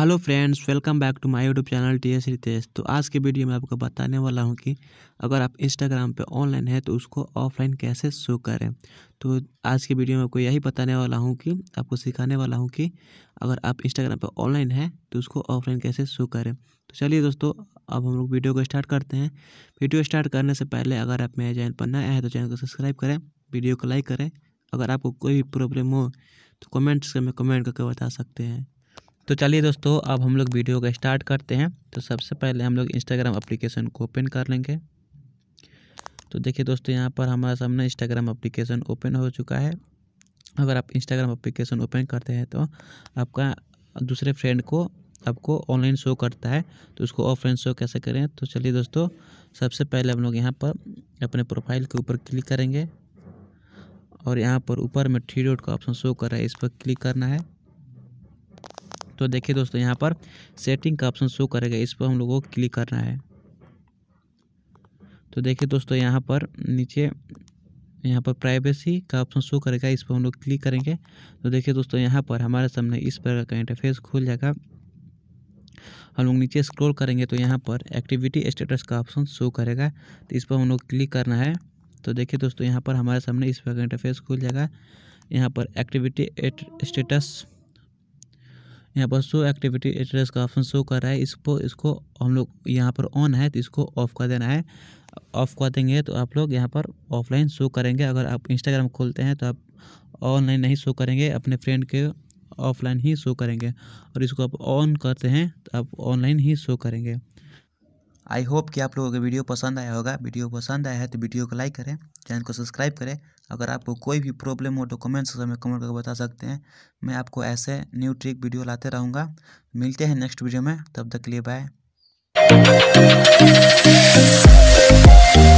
hello friends welcome back to my YouTube channel T S Ritesh तो आज के video में आपको बताने वाला हूं कि अगर आप इंस्टाग्राम पे ऑनलाइन है तो उसको ऑफलाइन कैसे शो करें तो आज के वीडियो में आपको यही बताने वाला हूं कि आपको सिखाने वाला हूं कि अगर आप इंस्टाग्राम पे ऑनलाइन है तो उसको ऑफलाइन कैसे शो करें तो चलिए दोस्तों अब हम लोग वीडियो को स्टार्ट करते हैं वीडियो स्टार्ट करने से पहले अगर आप मेरे चैनल पर नए हैं तो चैनल को सब्सक्राइब करें वीडियो को लाइक करें अगर आपको कोई भी प्रॉब्लम हो तो कमेंट्स में कमेंट करके बता सकते हैं तो चलिए दोस्तों अब हम लोग वीडियो का स्टार्ट करते हैं तो सबसे पहले हम लोग इंस्टाग्राम अप्लीकेशन को ओपन कर लेंगे तो देखिए दोस्तों यहाँ पर हमारे सामने इंस्टाग्राम अप्लीकेशन ओपन हो चुका है अगर आप इंस्टाग्राम अप्लीकेशन ओपन करते हैं तो आपका दूसरे फ्रेंड को आपको ऑनलाइन शो करता है तो उसको ऑफलाइन शो कैसे करें तो चलिए दोस्तों सबसे पहले हम लोग यहाँ पर अपने प्रोफाइल के ऊपर क्लिक करेंगे और यहाँ पर ऊपर में थ्री डॉट का ऑप्शन शो कर रहा है इस पर क्लिक करना है तो देखिए दोस्तों यहाँ पर सेटिंग का ऑप्शन शो करेगा इस पर हम लोगों को क्लिक करना है तो देखिए दोस्तों यहाँ पर नीचे यहाँ पर प्राइवेसी का ऑप्शन शो करेगा इस पर हम लोग क्लिक करेंगे तो देखिए दोस्तों यहाँ पर हमारे सामने इस प्रकार का इंटरफेस खुल जाएगा हम लोग नीचे स्क्रॉल करेंगे तो यहाँ पर एक्टिविटी स्टेटस का ऑप्शन शो करेगा तो इस पर हम लोग क्लिक करना है तो देखिए दोस्तों यहाँ पर हमारे सामने इस प्रकार का इंटरफेस खुल जाएगा यहाँ पर एक्टिविटी स्टेटस यहाँ पर शो एक्टिविटी एड्रेस का ऑप्शन शो कर रहा है इसको इसको हम लोग यहाँ पर ऑन है तो इसको ऑफ कर देना है ऑफ कर देंगे तो आप लोग यहाँ पर ऑफलाइन शो करेंगे अगर आप इंस्टाग्राम खोलते हैं तो आप ऑनलाइन नहीं शो करेंगे अपने फ्रेंड के ऑफलाइन ही शो करेंगे और इसको आप ऑन करते हैं तो आप ऑनलाइन ही शो करेंगे आई होप कि आप लोगों को वीडियो पसंद आया होगा वीडियो पसंद आया है तो वीडियो को लाइक करें चैनल को सब्सक्राइब करें अगर आपको कोई भी प्रॉब्लम हो तो कमेंट सेक्शन में कमेंट करके बता सकते हैं मैं आपको ऐसे न्यू ट्रिक वीडियो लाते रहूँगा मिलते हैं नेक्स्ट वीडियो में तब तक के लिए बाय